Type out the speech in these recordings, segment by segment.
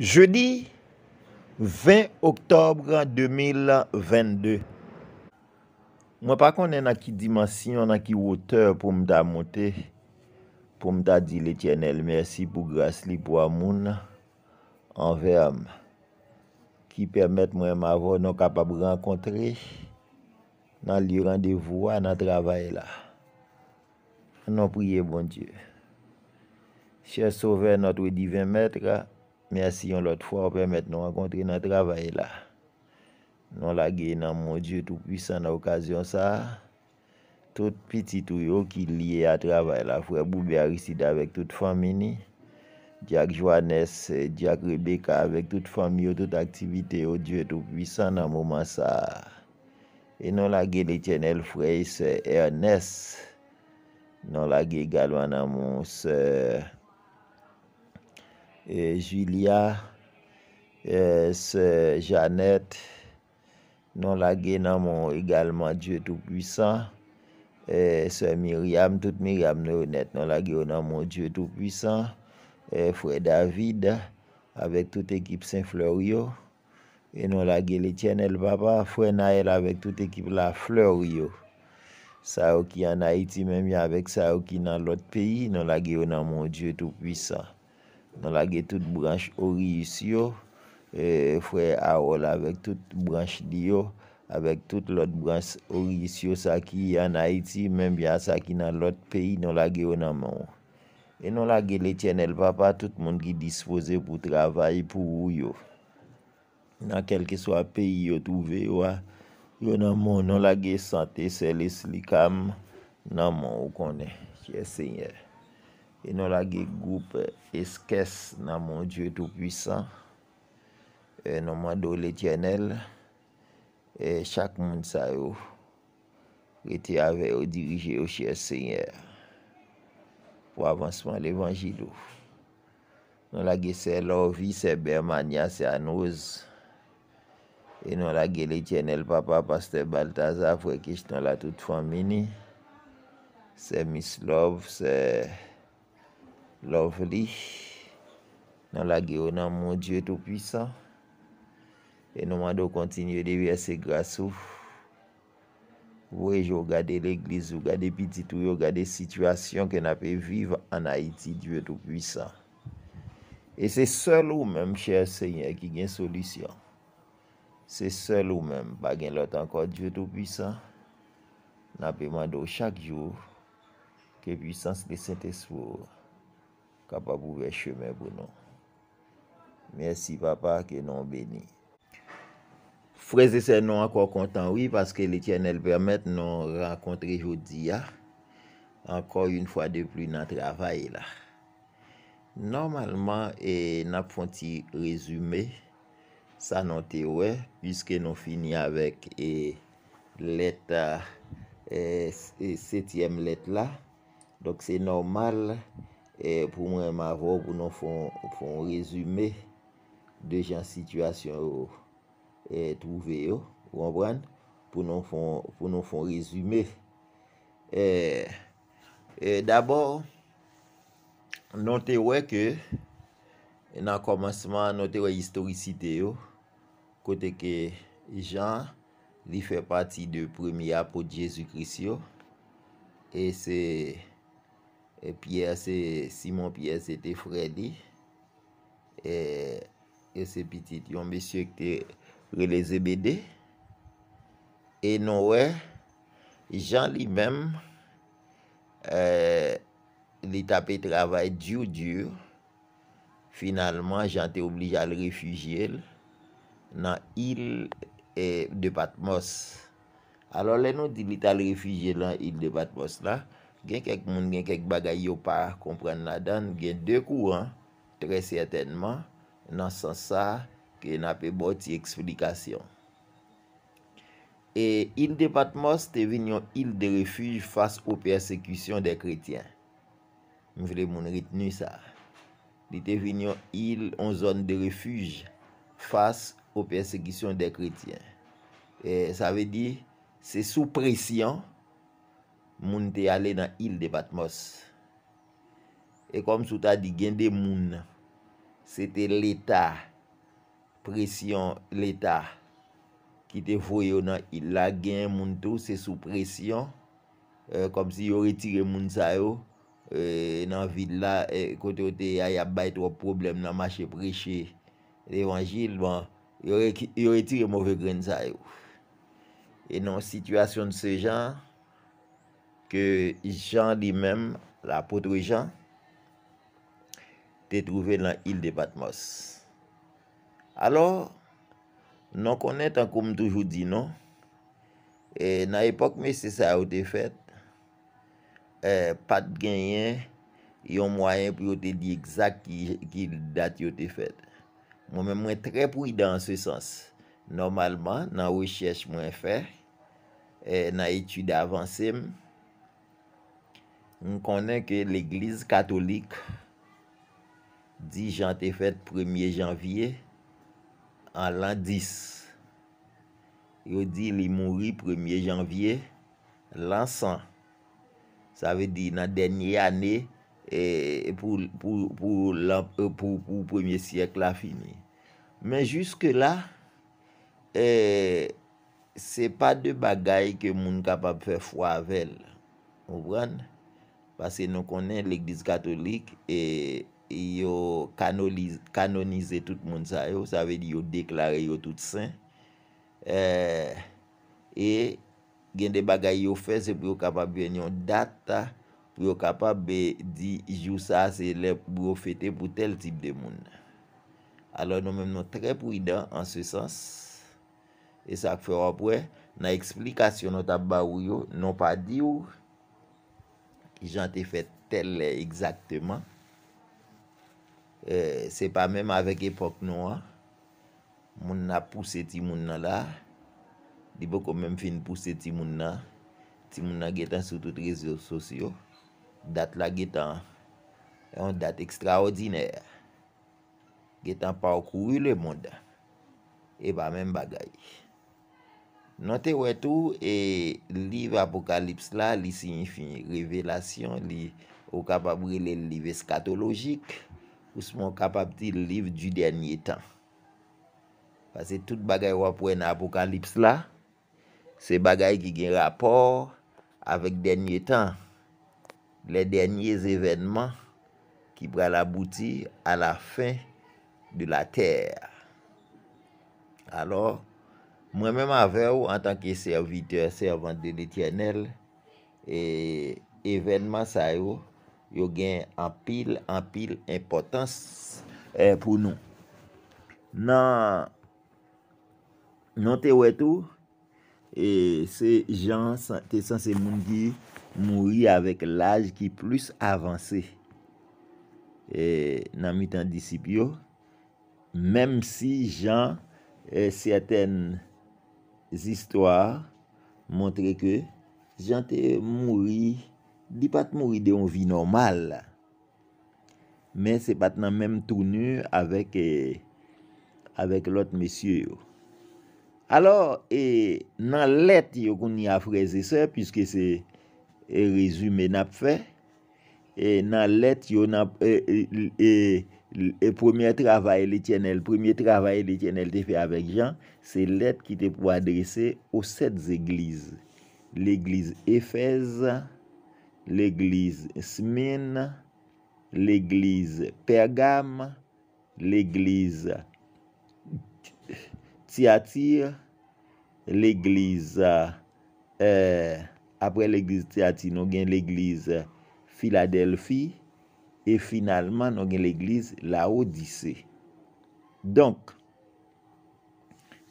Jeudi 20 Oktobre 2022 Mwen pa konen na ki dimansyon, na ki woteur pou mda monte pou mda di l'Etyenel, mersi pou Grasli, pou amoun an ve am ki permette mwen mavo nou kapab renkontre nan li randevou an a travay la nan priye bon Diyo Che sove notwe divin metra Mersi yon lot fwa ou pe met nou akontre nan travay la. Non lage nan moun, Diyo tout pisan nan okasyon sa. Tout piti tou yo ki liye a travay la, Fwe Boube Arisida vek tout famini, Jack Joannes, Jack Rebecca, Vek tout fami yo, tout aktivite yo, Diyo tout pisan nan mouman sa. E non lage Lechenel Frey, Se Ernest, Non lage Galwa nan moun, Se... E Julia, e S. Jeannette, nan lage nan mon egalman Dieu Tout-Puissant, e S. Myriam, tout Myriam Neonette, nan lage nan mon Dieu Tout-Puissant, Fré David, avèk tout ekip Saint-Fleuriot, e nan lage l'Etienne El-Baba, Fré Nael avèk tout ekip La Fleuriot, Saoki an Haiti, mèm y avèk Saoki nan lot peyi, nan lage nan mon Dieu Tout-Puissant. Non lage tout branche oris yo, e, fwe aol avek tout branche di yo, avek tout lot branche oris yo saki an Haiti, menbyan saki nan lot peyi, non lage yo nanman yo. E non lage le tjenel papa, tout moun ki dispose pou travay pou ou yo. Nan kelke swa peyi yo touve yo a, yo nanman yo nanlage sante seles likam, nanman yo konen, yesenye. E nou la ge goup eh, eskes nan mon dieu tou pwisan. E eh, nou mandou le tjenel. E eh, chak moun sa yo. Ge te ave yo dirije yo cheye se nye. Po avansman levangil yo. Nou la ge se lovi, se beman ya, se anouz. E nou la ge le tjenel papa, paste baltaza, fwe kish ton la tout fwamini. Se mislov, se... Loveli, nan la geyo nan mon Diyo tout-puissan. E nou mando kontinye de viye se grasou. Vwej yo gade l'eglis, yo gade pititou, yo gade situasyon ke na pe vive an Haiti Diyo tout-puissan. E se sol ou menm, chèr seyye, ki gen solisyon. Se sol ou menm, bagen lot anko Diyo tout-puissan. Na pe mando chak jou, ke puissans de Saint-Expo. Kapa pou ve cheme pou nou. Mersi papa ke nou beni. Freze se nou ankon kontan oui. Paske le tjenel bremet nou rakontri joudi ya. Ankon yon fwa de pli nan travay la. Normalman nan pou fwanti rezume. Sa nou te we. Piske nou fini avek leta. Euh, Setyem let la. Dok se normal la. E pou mwen mavo pou nou fon rezume de jan situasyon yo e touve yo, wan bran, pou nou fon rezume. E, D'abor, note wè ke, nan komanseman, note wè historisite yo, kote ke jan li fè pati de premia pou Jezoukris yo, e se... Simon Pierre, se te Fredy, e se pitit yon besye kte releze BD, e nou we, jan li mem, li euh, tape travay diou diou, finalman jan te oblige al refugiel, nan il euh, de Patmos. Alors le nou di li tal refugiel nan il de Patmos la, gen kek moun gen kek bagay yo pa kompren nadan, gen dekou an, trey setenman, nan san sa, ke na pe boti eksplikasyon. E il de Patmos te vinyon il de refuj fase ou persekisyon de kretyen. Mvile moun ritni sa. Di te vinyon il ou zon de refuj fase ou persekisyon de kretyen. E sa ve di, se sou presyon, moun te ale nan il de Patmos. E kom sou ta di gen de moun, se te l'Etat, presyon l'Etat, ki te foyo nan il la, gen moun tou se sou presyon, e, kom si yo retire moun sa yo, e, nan vide la, e, kote yo te yaya bayt wap problem nan mache preche, evanjil, bon, yo retire mouve gren sa yo. E nan situasyon se jan, ke jan li menm la potre jan, te trouve nan il de Patmos. Alo, nan konen tan koum toujou di nan, e nan epok me se sa yo te fet, e, Patgenyen yon mwayen pou yo te di exak ki dat yo te fet. Mwen mwen tre pou yi dan se sens. Normalman nan wechech mwen fe, e, nan etude avansem, Mwen konnen ke l'Eglise Katolik di jante fèt 1er janvye an lan 10. Yo di li mounri 1er janvye lan 100. Sa ve di nan denye ane pou 1er syek la eh, euh, fini. Men juske la eh, se pa de bagay ke moun kapap fè fwavel. Mwen konnen Pase nou konen lekdis katolik e, e yo kanonize tout moun sa yo Sa ve di yo deklare yo tout san e, e gen de bagay yo fe Se pou yo kapab venyon data Pou yo kapab be di Jou sa se le profete pou tel tip de moun Alo nou menm nou trep ou ida An se sens E sa k fe wapwe Na eksplikasyon nou ta barou yo Nou pa di ou I jan te fè tel lè egzaktèman. Euh, Se pa mèm avèk epok nou an. Moun nan pousse ti moun nan la. Di bo kon mèm fin pousse ti moun nan. Ti moun nan getan sou tout rezèo sosyo. Dat la getan. E yon dat ekstraodinèr. Getan pa wakou yu le moun dan. E ba mèm bagayi. Nante wetou e liv apokalips la, li sinifin, revelasyon li ou kapabri le liv eskatologik, ou se moun kapabri liv du denye tan. Pase tout bagay wapwen apokalips la, se bagay ki gen rapor avek denye tan, le denye evenman ki pral abouti a la fin de la ter. Alors, Mwen mèm avè ou an tanke serviteur, servante de tjenel, evènman sa yo, yo gen anpil, anpil, impotans e, pou nou. Nan, nan te wetou, e se jan te sanse moun di mouni avèk l'aj ki plus avansè. E, nan mi tan disip yo, mèm si jan, certaine, zistwa montre ke jante mouri, di pat mouri de yon vi normal, men se pat nan menm toune avek lot mesye yo. Alo, e, nan let yo kon ni afreze se, pwiske se e, rezume nap fe, e, nan let yo nan... Premier travay l'Etiennel, premier travay l'Etiennel te fe avek jan, se let ki te pou adrese ou set zegliz. L'egliz Efez, l'egliz Smen, l'egliz Pergam, l'egliz Tiatir, l'egliz, euh, apre l'egliz Tiatir nou gen l'egliz Filadelfi. E finalman, nou gen l'Eglise la odise. Donk,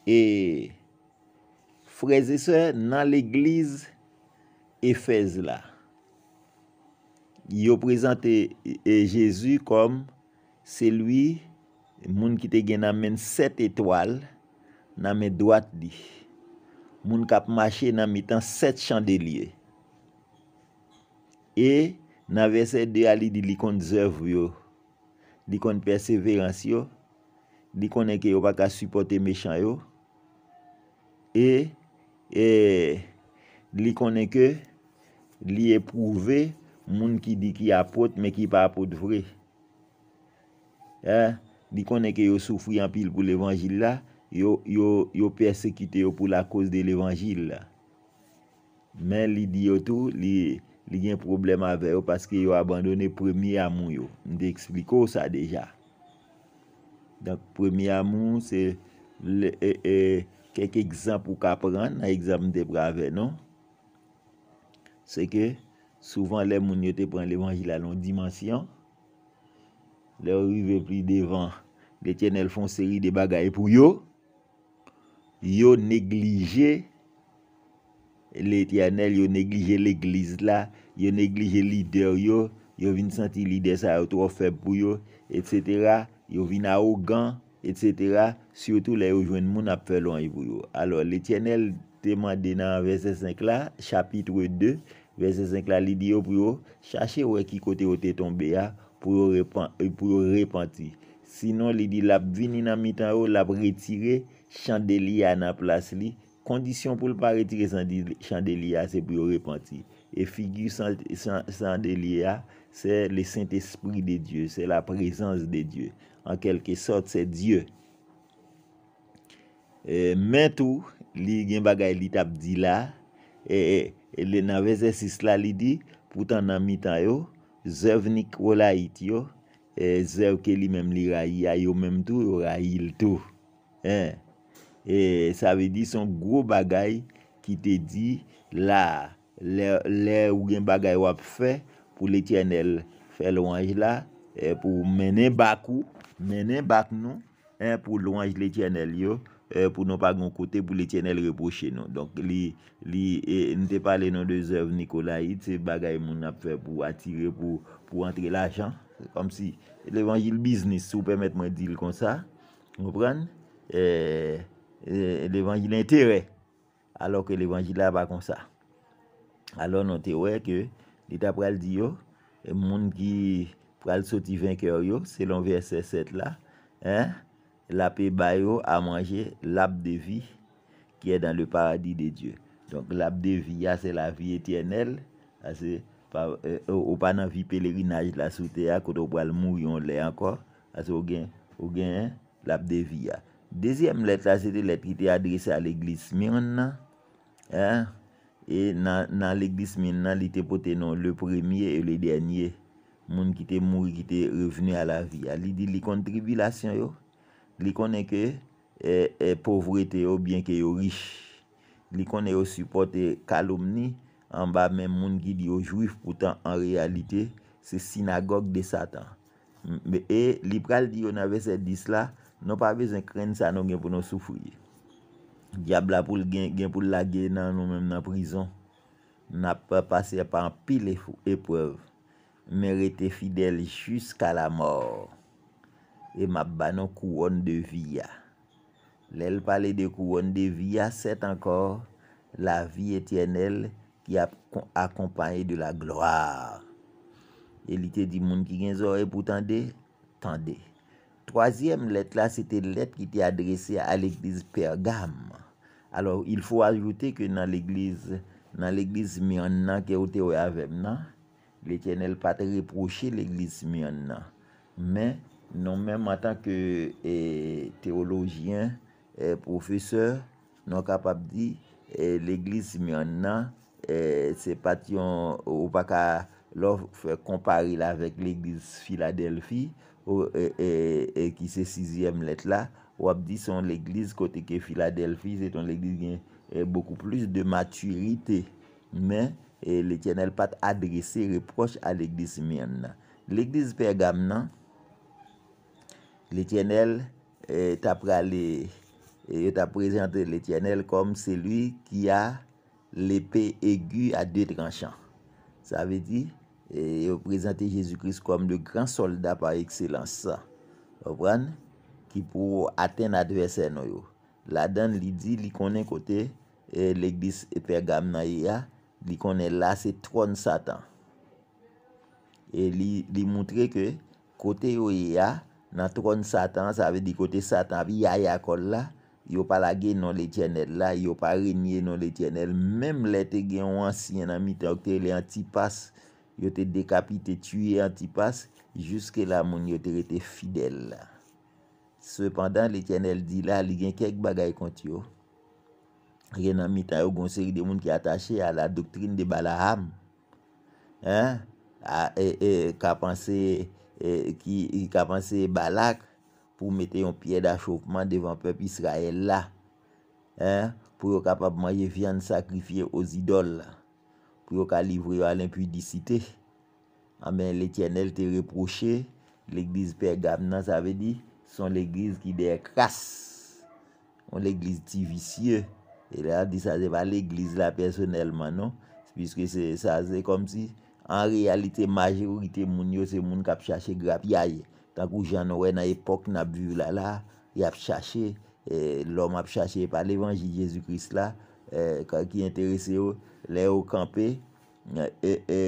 e freze se nan l'Eglise, e fez la. Yo prezante Jezu kom, se lui, moun ki te gen nan men set etoal, nan men doat di. Moun kap mache nan mi tan set chandelye. E, nan ve se de a li di li kon d'zerv yo, li kon d'perseverans yo, li konen ke yo pa ka supporte mechanyo, e, e, li konen ke, li epouve, moun ki di ki apote, me ki pa apote vre. E, li konen ke yo soufri anpil pou l'Evangile la, yo, yo, yo persekite yo pou la kouse de l'Evangile la. Men li di yo tou, li, li gen problem ave yo, paske yo abandone premi amon yo, di ekspliko sa deja, dak premi amon, se, e, e, kek ekzamp ou ka pran, na ekzamp de brave non, se ke, souvan le moun yo te pran levangila long dimansyon, le rive pli devan, le tjen el fon seri de bagaye pou yo, yo neglije, L'Etiennel yo neglije l'Eglise la, yo neglije lider yo, yo vin senti lider sa yo tro feb pou yo, et cetera, yo vin a ogan, et cetera, sio tou la yo jwen moun ap felon yi pou yo. Alors, l'Etiennel te mande nan verse 5 la, chapitre 2, verse 5 la, li di yo pou yo, chache wè ki kote yo te tombe ya pou yo repenti. Sinon, li di, lap vin ina mitan yo, lap retire, chande li ya nan plas li, Kondisyon pou l'pare ti re san de liya se pou yo repenti. E figi san de liya se le sent espri de Diyo. Se la prezans de Diyo. An kelke sot se Diyo. E men tou li gen bagay li tap di la. E, e le nan vezè sis la li di. Poutan nan mi tan yo. Zev nik wola it yo. E zev ke li men li rayi ya yo men tou yo rayi l tou. En. E sa ve di son gro bagay ki te di la le ou gen bagay wap fe pou l'Etyenel fe louange la E pou menen bak ou, menen bak nou, e pou louange l'Etyenel yo E pou nou pa gen kote pou l'Etyenel reproche nou Donk li, li, e nte pale nan de zev Nikolaid se bagay moun ap fe pou atire pou, pou antre l'achan Kom si, levanji l'biznis sou pemet mwen dil kon sa, mwen pren e, L'Evangila entere alo ke l'Evangila ba kon sa. Alo nou entere ke l'Etat pral di yo moun ki pral soti vinkyor yo selon verset set la la pe bayo a manje l'ap de vi ki e dan le paradis de Diyo. Donk l'ap de vi ya se la vi etienel a se ou pa nan vi pelerinaj la sote ya koto pral mou yon le ankor ah. a se ou gen l'ap de vi ya. Dezyem let non, la, jete let ki te adrese a l'eglis miyon nan. E nan l'eglis miyon nan, li te pote nan le premye e le denye. Moun ki te mouri, ki te reveni a la vi. Li di li kontribilasyon yo. Li konen ke eh, eh, pouvrete yo, bien ke yo riche. Li konen yo supporte kalomni. An ba men moun ki di yo jwif, poutan an realite, se sinagogue de satan. E liberal di yo nan ve se dis la... Nou pa bezen kren sa nou gen pou nou soufouye Diabla pou gen gen pou lage nan nou men nan prizon Na pa pase pa an pile epwev Merete fidel chus ka la mor E mab ba nou kouon de viya Lèl pale de kouon de viya set ankor La vi etyenel ki akompany de la gloar Elite di moun ki gen zore pou tende Tende Troasyem let la, se te let ki te adrese a l'Eglise Pergam. Alo, il fwo ajoute ke nan l'Eglise, nan l'Eglise Myon nan, ke ou te we avem nan, le tene l pat reproche l'Eglise Myon nan. Men, non men, man tan ke eh, teologyen, eh, profeseur, non kapap di, eh, l'Eglise Myon nan, se pat yon, ou pa ka lo fwe kompare la vek l'Eglise Filadelfi, E, e, e ki se 6e let la, wap di son l'Eglise kote ke Filadelfi, se ton l'Eglise gen beaucoup plus de maturite, men l'Etyenel pat adrese, reproche al'Eglise mien nan. L'Eglise Pergam nan, l'Etyenel, ta prezente l'Etyenel kom seli ki a l'epè egu a 2 tranchan. Sa ve di? E yo prezante Jezikris kom de gran soldat par ekselans sa ki pou aten adwese no yo la dan li di li konen kote e l'eglis epergam nan ye ya li konen la se tron satan e li li moutre ke kote yo ye ya nan tron satan sa ave di kote satan vi yaya kol la yo pala gen non le tjenel la yo pala non gen non le tjenel menm lete gen wansi nan mitokte le antipas yo te dekapi, te tuye antipas, juske la moun yo te rete fidel la. Sependan, le tjenel di la, li gen kek bagay kont yo. Renan mita yo gonseri de moun ki atache a la doktrine de balaham. Hein? E, e, e, ka panse balak pou mette yon piye da chokman devan pep Israel la. Hein? Pou yo kapabman ye vyan sakrifye o zidol la. pou yo ka livre yo a l'impudicite. A ah, men, l'Etienne, el te reproche, l'Eglise Pergamna, sa ve di, son l'Eglise ki dey kras, ou l'Eglise ti vicie. E la, di sa ze pa l'Eglise la personelman, no? Piske sa ze kom si, an realite, majorite moun yo, se moun kap chache grap yay. Takou jan wè na epok, na burlala, yap chache, l'om ap chache pa l'Evangie Jezoukris la, ki interese yo, Lè ou kampe e, e,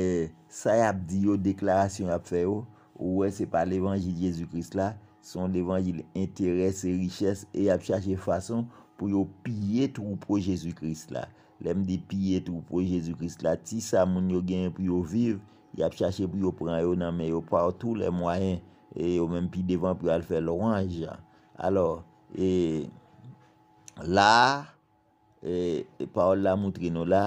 Sa y ap di yo deklarasyon ap fe yo Ou wè se pa l'Evangil Jezoukris la Son l'Evangil interes se riches E ap chache fason pou yo piye Tou pou Jezoukris la Lèm di piye tou pou Jezoukris la Ti sa moun yo gen pou yo viv Y ap chache pou yo pran yo nan men yo Par tou lè mwayen E yo mèm pi devan pou al fe lorange Alors e, La Par la moutre nou la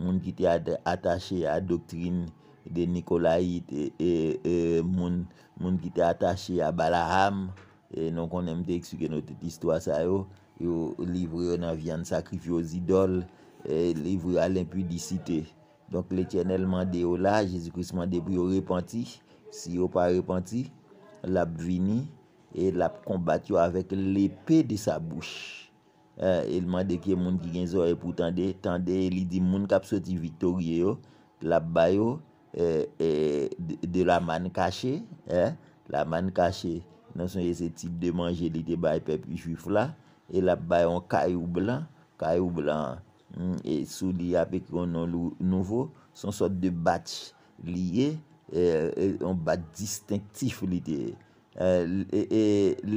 moun ki te atache a doktrine de Nikolayit e, e, e moun ki te atache a Balaham nou konem te eksike nou tout istwa sa yo yo livre yo nan vyan sakrif yo zidol livre yo al impudisite donk le tjenelman de yo la Jezikusman de yo repenti si yo pa repenti lap vini e lap kombat yo avek lepe de sa bouch El eh, mande ke moun ki gen zo e pou tande, tande li di moun kap soti vitorye yo, la bay yo, de la man kache, eh, eh, la man kache, nan son ye se tip de manje li te bay pep juif la, e la bay yon kayou blan, kayou blan, e sou li apè ki yon nou nouvo, son sot de batch li ye, yon batch distinktif li te, e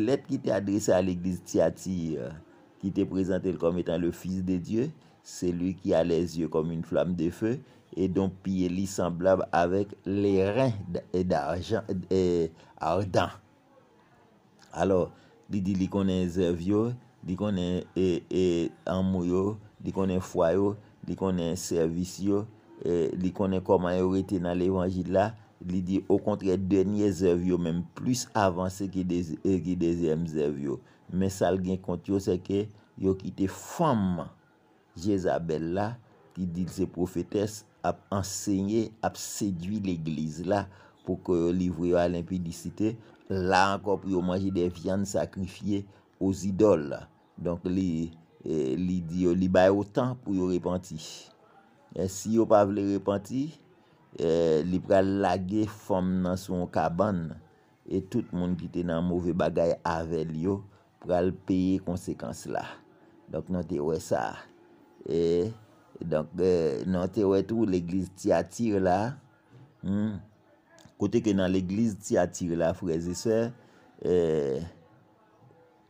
let ki te adrese al eglise ti ati yon. ki te prezante kom etan le fils de Dieu, seli ki a les ye kom un flam de fe, e don piye li semblable avek le ren e ardant. Alo, li di li konen zerv yo, li konen amou yo, li konen fwa yo, li konen servis yo, li konen koman yo rete nan le evanjid la, Li di, o kontre denye zerv yo, menm plus avanse ki dezem zerv yo. Men sal gen kont yo, seke, yo kite famman Jezabel la, ki dil se profetes ap enseye, ap sedwi l'eglize la, pou ke li vre yo alimpidisite, la ankon pou yo manje den vyande sakrifye ou zidol la. Donk li, li di, yo li bay otan pou yo repenti. Si yo pa vle repenti, Eh, li pral lage fom nan son kaban E tout moun ki te nan mouve bagay avèl yo Pral peye konsekans la Donk nan te wè sa E donk eh, nan te wè tou l'eglise ti atir la hmm. Kote ke nan l'eglise ti atir la freze se eh,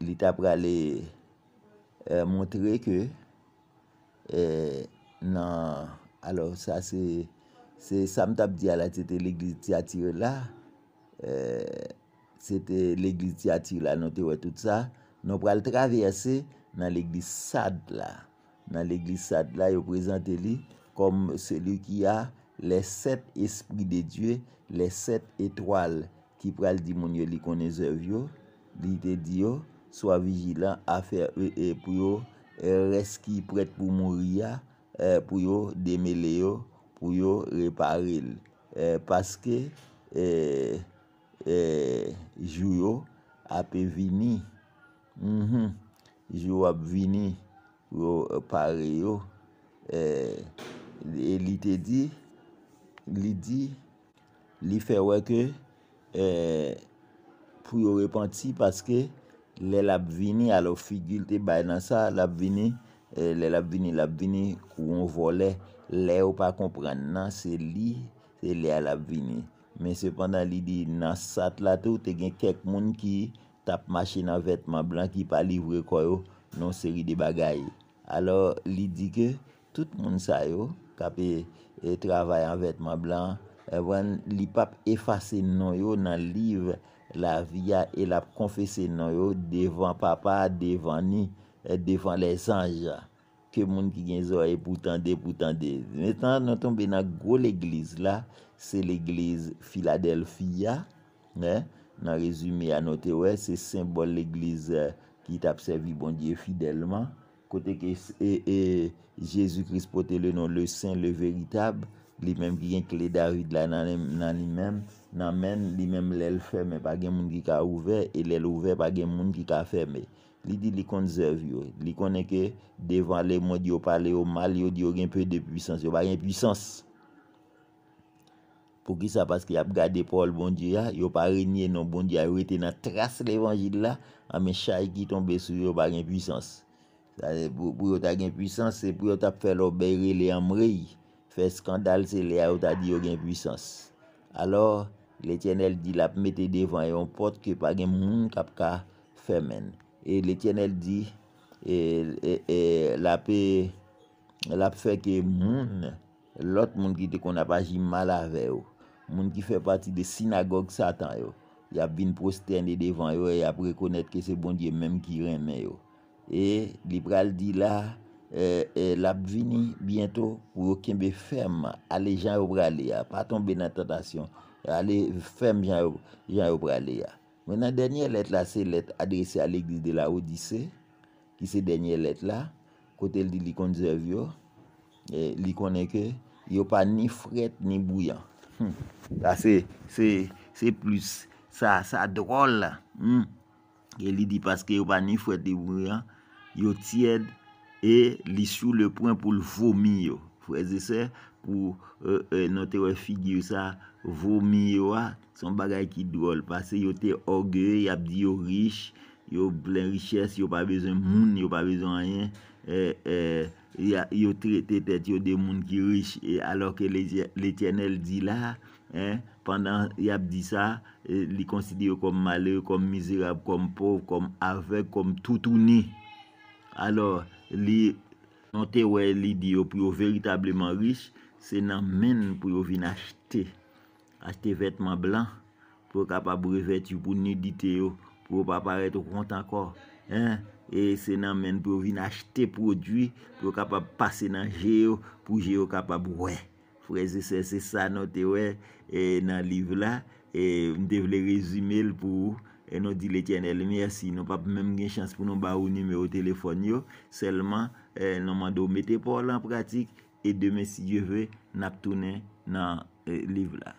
Li ta pral le Montre ke Nan Alors sa se se sam tab diya la, se te l'eglis ti atire la, euh, se te l'eglis ti atire la, nou te wè tout sa, nou pral travese nan l'eglis sad la, nan l'eglis sad la, yo prezante li, kom seli ki a le set espri de Diyo, le set etwal, ki pral di moun yo li koneze vyo, li te Diyo, swa vijilan, a fè pou yo reski, prèt pou moun ria, pou yo demele euh, yo, pou yo repare li. Eh, paske, eh, eh, jou yo ap e vini. Mm-hmm. Jou yo ap vini pou yo repare yo. Eh, e li te di, li di, li fe weke, eh, pou yo repanti paske le la vini alo figil te bay nan sa, la vini, eh, le la vini, la vini kou yon vole. Le ou pa kompren nan se li, se li al ap vini. Men sepandan li di nan sat la tou te gen kek moun ki tap mache nan vetman blan ki pa livre koyo nan seri de bagay. Alo li di ke tout moun sayo kapi e travayan vetman blan. Ewen li pap efase nou yo nan livre la via e la profese nou yo devan papa, devan ni, e devan lesanja. ke moun ki gen zo e pou tande, pou tande. Netan, nan tombe nan gwo l'eglize la, se l'eglize Philadelphia, nan rezume anote we, se sembol l'eglize euh, ki tapsevi bon die fidelman, kote ke e, e, jesu kris pote le non, le sen, le veritab, Li menm ki gen kle darid la nan li menm, nan menm, li menm lèl ferme pa gen moun ki ka ouve, e lèl ouve pa gen moun ki ka ferme. Li di li konzerv yo, li konen ke devan le moun di yo pale yo mal, yo di yo gen pe de pwisans, yo bagen pwisans. Po ki sa, paske ap gade pol bon di ya, yo pa renyen nou bon di ya, yo rete nan tras l'evangil la, a men chay ki tonbe sou yo bagen pwisans. Pwou yo ta gen pwisans, pou yo ta fe lo beri le amriy, Fè skandal se le a ou ta di ou gen pwisans. Alo, lè tjenel di l ap mette devan yo, potke pa gen moun kapka femen. E lè tjenel di, l ap fè ke moun, lot moun ki te kon ap aji malave yo. Moun ki fè pati de sinagog satan yo. Y ap bin prosten de devan yo, y ap rekonèt ke se bon diye menm ki remen yo. E, li pral di la, e la b vini bientou pou yo kenbe ferm ale jan ou brale ya pa tonbe nan tentasyon ale ferm jan ou brale ya menan denye let la se let adrese al ekli de la odise ki se denye let la kote l di li konzerv yo li konen ke yo pa ni fret ni bouyan la se se plus sa drol la ke hmm. li di paske yo pa ni fret ni bouyan yo tiede e li sou le pwen pou l'vomi yo. Fweze se, pou euh, euh, notere figyou sa, vomi yo a, son bagay ki drol, pase yo te ogre, yabdi yo rich, yo blen riches, yo pa bezen moun, yo pa bezen e, e, ayen, yo trete tet, yo de moun ki rich, alor ke l'Etyenel di la, pendant yabdi sa, li konsidye yo kom male, kom mizera, kom pov, kom avek, kom toutouni. Alor, Li, nou te wè li di yo pou yo veritableman riche, se nan men pou yo vin achete. Achete vetman blan pou yo kapap bre vetu pou nou dite yo, pou yo pa pare to kont ankor. E se nan men pou yo vin achete prodwi pou yo kapap pase nan je yo, pou je yo kapap wè. Freze se se sa nou te wè e nan liv la, e mde vle rezume l pou yo. E nou di le tjenel, mersi, nou pap mèm gen chans pou nou ba ou nime ou telefon yo, selman, eh, nou mandou metepol an pratik, e deme si jeve, nap toune nan eh, liv la.